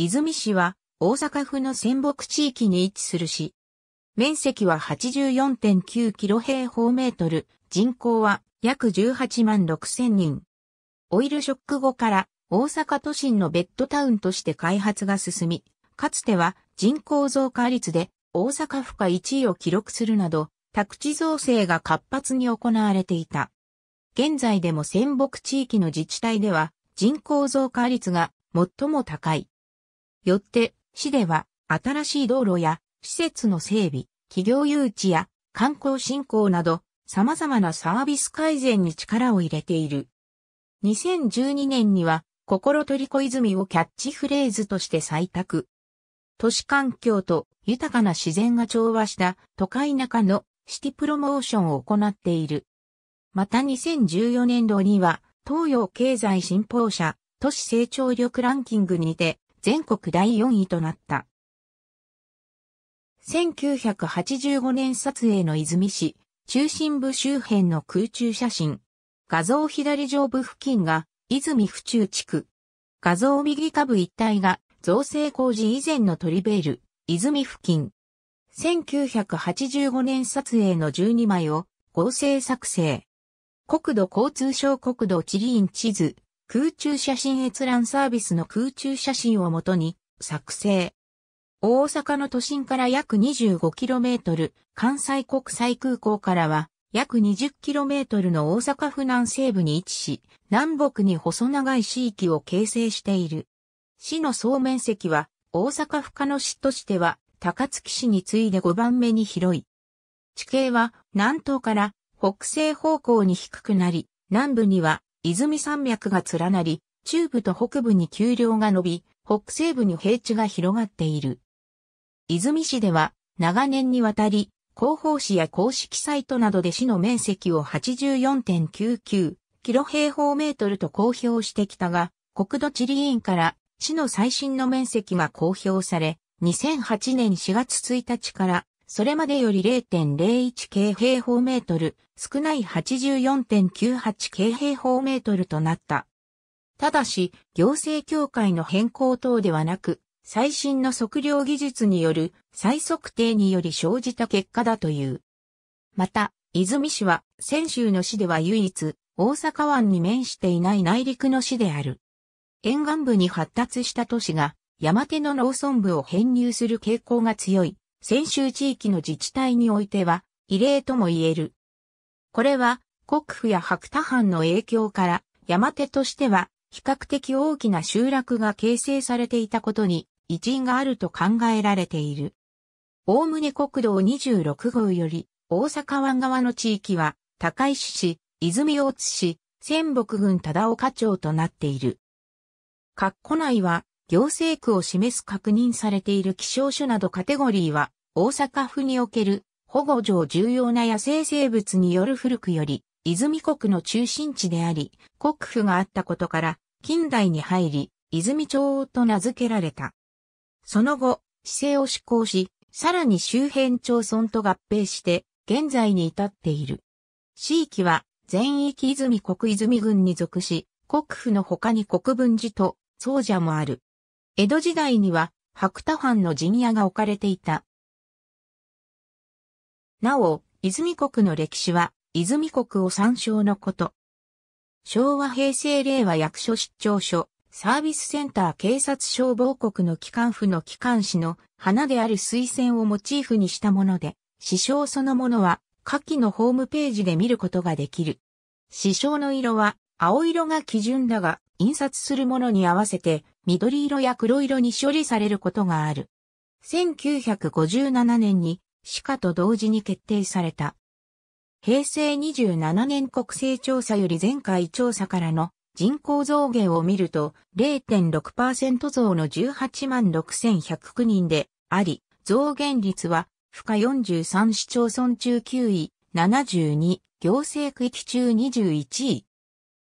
泉市は大阪府の仙北地域に位置する市。面積は84.9キロ平方メートル、人口は約18万6千人。オイルショック後から大阪都心のベッドタウンとして開発が進み、かつては人口増加率で大阪府下1位を記録するなど、宅地造成が活発に行われていた。現在でも仙北地域の自治体では人口増加率が最も高い。よって、市では、新しい道路や、施設の整備、企業誘致や、観光振興など、様々なサービス改善に力を入れている。2012年には、心取りこ泉をキャッチフレーズとして採択。都市環境と豊かな自然が調和した都会中のシティプロモーションを行っている。また2014年度には東洋経済新報社都市成長力ランキングにて全国第4位となった。1985年撮影の泉市、中心部周辺の空中写真。画像左上部付近が、泉府中地区。画像右下部一帯が、造成工事以前のトリベール、泉付近。1985年撮影の12枚を合成作成。国土交通省国土地理院地図、空中写真閲覧サービスの空中写真をもとに作成。大阪の都心から約 25km、関西国際空港からは約 20km の大阪府南西部に位置し、南北に細長い市域を形成している。市の総面積は大阪府下の市としては高槻市に次いで5番目に広い。地形は南東から北西方向に低くなり、南部には泉山脈が連なり、中部と北部に丘陵が伸び、北西部に平地が広がっている。泉市では、長年にわたり、広報誌や公式サイトなどで市の面積を84.99キロ平方メートルと公表してきたが、国土地理院から市の最新の面積が公表され、2008年4月1日からそれまでより0.01系平方メートル、少ない84.98系平方メートルとなった。ただし、行政協会の変更等ではなく、最新の測量技術による再測定により生じた結果だという。また、泉市は、泉州の市では唯一、大阪湾に面していない内陸の市である。沿岸部に発達した都市が、山手の農村部を編入する傾向が強い。先週地域の自治体においては異例とも言える。これは国府や白田藩の影響から山手としては比較的大きな集落が形成されていたことに一因があると考えられている。おおむね国道26号より大阪湾側の地域は高石市、泉大津市、仙北郡忠岡町となっている。括弧内は行政区を示す確認されている気象書などカテゴリーは、大阪府における保護上重要な野生生物による古くより、泉国の中心地であり、国府があったことから、近代に入り、泉町と名付けられた。その後、市政を施行し、さらに周辺町村と合併して、現在に至っている。地域は、全域泉国泉郡に属し、国府の他に国分寺と、総社もある。江戸時代には白田藩の陣屋が置かれていた。なお、泉国の歴史は、泉国を参照のこと。昭和平成令和役所出張所、サービスセンター警察消防国の機関府の機関士の花である水仙をモチーフにしたもので、師匠そのものは、下記のホームページで見ることができる。師匠の色は、青色が基準だが、印刷するものに合わせて緑色や黒色に処理されることがある。1957年に歯科と同時に決定された。平成27年国勢調査より前回調査からの人口増減を見ると0.6%増の18万6109人であり、増減率は負荷43市町村中9位、72行政区域中21位、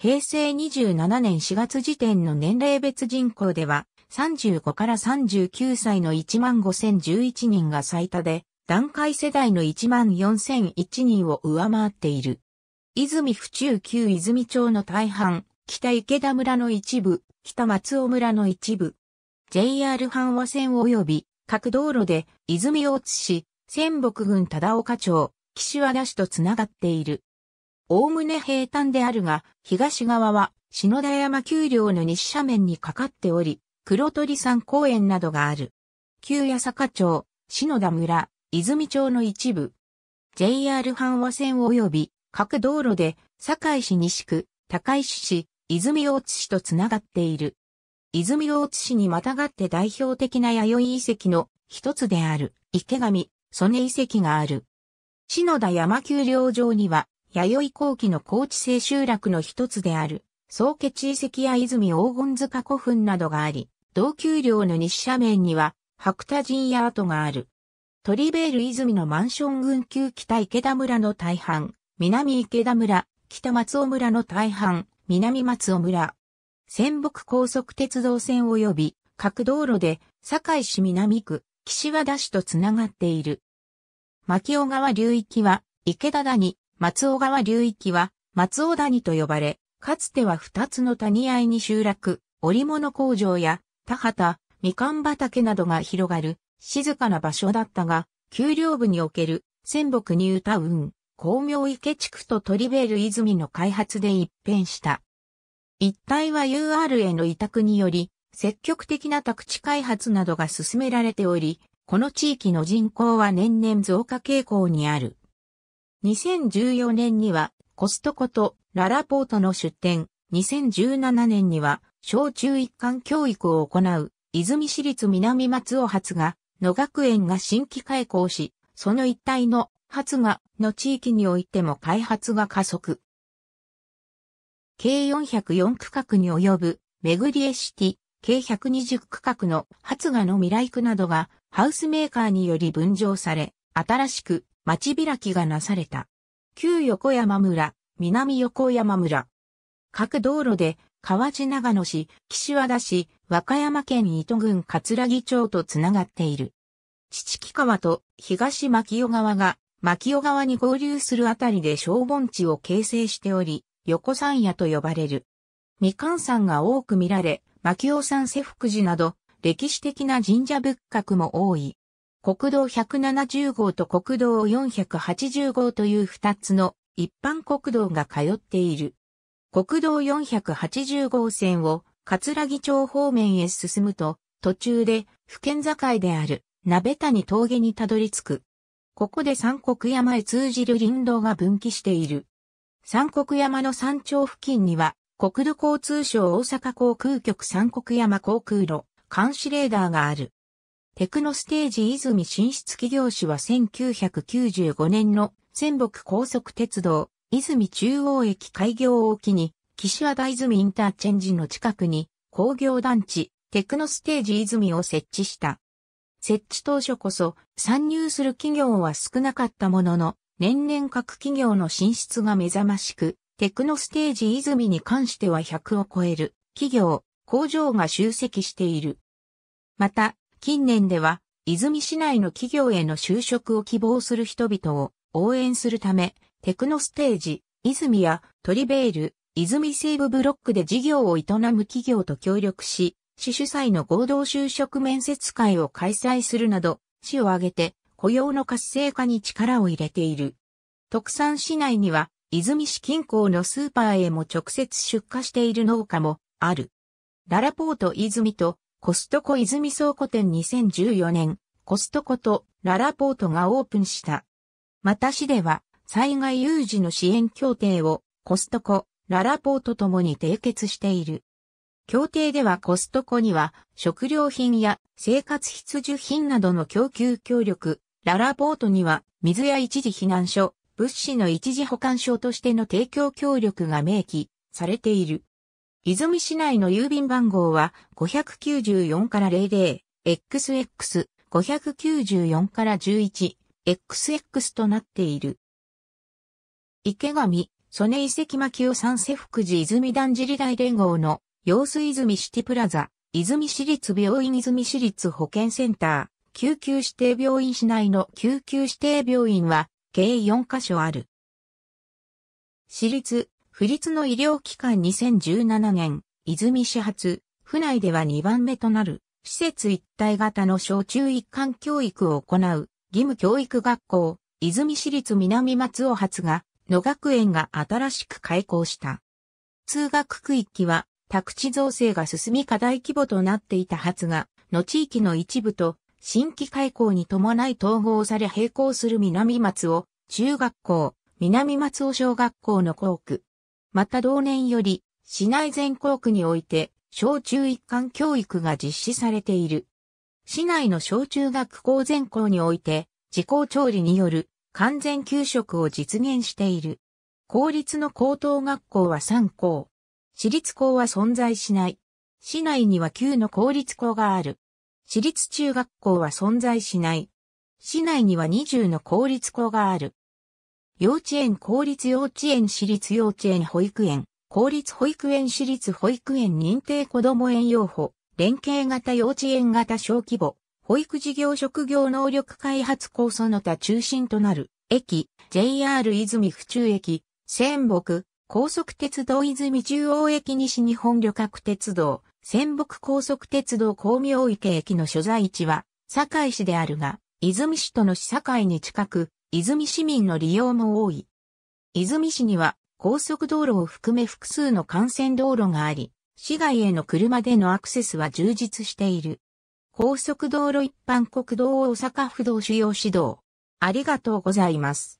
平成27年4月時点の年齢別人口では、35から39歳の15,011人が最多で、段階世代の14,001人を上回っている。泉府中旧泉町の大半、北池田村の一部、北松尾村の一部、JR 阪和線及び各道路で泉大津市、仙北郡忠岡町、岸和田市とつながっている。おおむね平坦であるが、東側は篠田山丘陵の西斜面にかかっており、黒鳥山公園などがある。旧八坂町、篠田村、泉町の一部。JR 阪和線及び各道路で堺市西区、高石市、泉大津市とつながっている。泉大津市にまたがって代表的な弥生遺跡の一つである池上、曽根遺跡がある。篠田山丘陵上には弥生後期の高知清集落の一つである、宗家地遺跡や泉黄金塚古墳などがあり、同丘陵の西斜面には、白田陣や跡がある。トリベール泉のマンション群旧北池田村の大半、南池田村、北松尾村の大半、南松尾村。仙北高速鉄道線及び各道路で堺市南区、岸和田市とつながっている。牧尾川流域は池田谷、松尾川流域は松尾谷と呼ばれ、かつては二つの谷合に集落、織物工場や田畑、みかん畑などが広がる静かな場所だったが、丘陵部における仙北ニュータウン、光明池地区とトリベール泉の開発で一変した。一帯は UR への委託により、積極的な宅地開発などが進められており、この地域の人口は年々増加傾向にある。2014年にはコストコとララポートの出店、2017年には小中一貫教育を行う泉市立南松尾発が野学園が新規開校し、その一帯の発芽の地域においても開発が加速。計404区画に及ぶメグリエシティ、計120区画の発芽の未来区などがハウスメーカーにより分譲され、新しく町開きがなされた。旧横山村、南横山村。各道路で、河内長野市、岸和田市、和歌山県糸郡葛城町とつながっている。父木川と東牧尾川が、牧尾川に合流するあたりで小盆地を形成しており、横山野と呼ばれる。みかん山が多く見られ、牧尾山瀬福寺など、歴史的な神社仏閣も多い。国道170号と国道480号という2つの一般国道が通っている。国道480号線を葛城町方面へ進むと、途中で府県境である鍋谷峠にたどり着く。ここで三国山へ通じる林道が分岐している。三国山の山頂付近には、国土交通省大阪航空局三国山航空路、監視レーダーがある。テクノステージ泉進出企業主は1995年の仙北高速鉄道泉中央駅開業を機に岸和田泉インターチェンジの近くに工業団地テクノステージ泉を設置した。設置当初こそ参入する企業は少なかったものの年々各企業の進出が目覚ましくテクノステージ泉に関しては100を超える企業、工場が集積している。また、近年では、泉市内の企業への就職を希望する人々を応援するため、テクノステージ、泉やトリベール、泉西部ブロックで事業を営む企業と協力し、市主催の合同就職面接会を開催するなど、市を挙げて雇用の活性化に力を入れている。特産市内には、泉市近郊のスーパーへも直接出荷している農家もある。ララポート泉とコストコ泉倉庫店2014年、コストコとララポートがオープンした。また市では、災害有事の支援協定をコストコ、ララポートともに締結している。協定ではコストコには食料品や生活必需品などの供給協力、ララポートには水や一時避難所、物資の一時保管所としての提供協力が明記されている。泉市内の郵便番号は594から 00XX 594から11、XX となっている。池上、曽根遺跡巻を三世福寺泉団地理大連合の、様子泉シティプラザ、泉市立病院泉市立保健センター、救急指定病院市内の救急指定病院は、計4カ所ある。私立、不立の医療機関2017年、泉市発、府内では2番目となる、施設一体型の小中一貫教育を行う、義務教育学校、泉市立南松尾発が、野学園が新しく開校した。通学区域は、宅地造成が進み課題規模となっていた発が、の地域の一部と、新規開校に伴い統合され並行する南松尾、中学校、南松尾小学校の校区、また同年より、市内全校区において、小中一貫教育が実施されている。市内の小中学校全校において、自校調理による完全給食を実現している。公立の高等学校は3校。私立校は存在しない。市内には9の公立校がある。私立中学校は存在しない。市内には20の公立校がある。幼稚園公立幼稚園私立幼稚園保育園、公立保育園私立保育園認定子ども園養護、連携型幼稚園型小規模、保育事業職業能力開発構想の他中心となる、駅、JR 泉府中駅、仙北、高速鉄道泉中央駅西日本旅客鉄道、仙北高速鉄道光明池駅の所在地は、堺市であるが、泉市との市境に近く、泉市民の利用も多い。泉市には高速道路を含め複数の幹線道路があり、市外への車でのアクセスは充実している。高速道路一般国道大阪府道主要指導。ありがとうございます。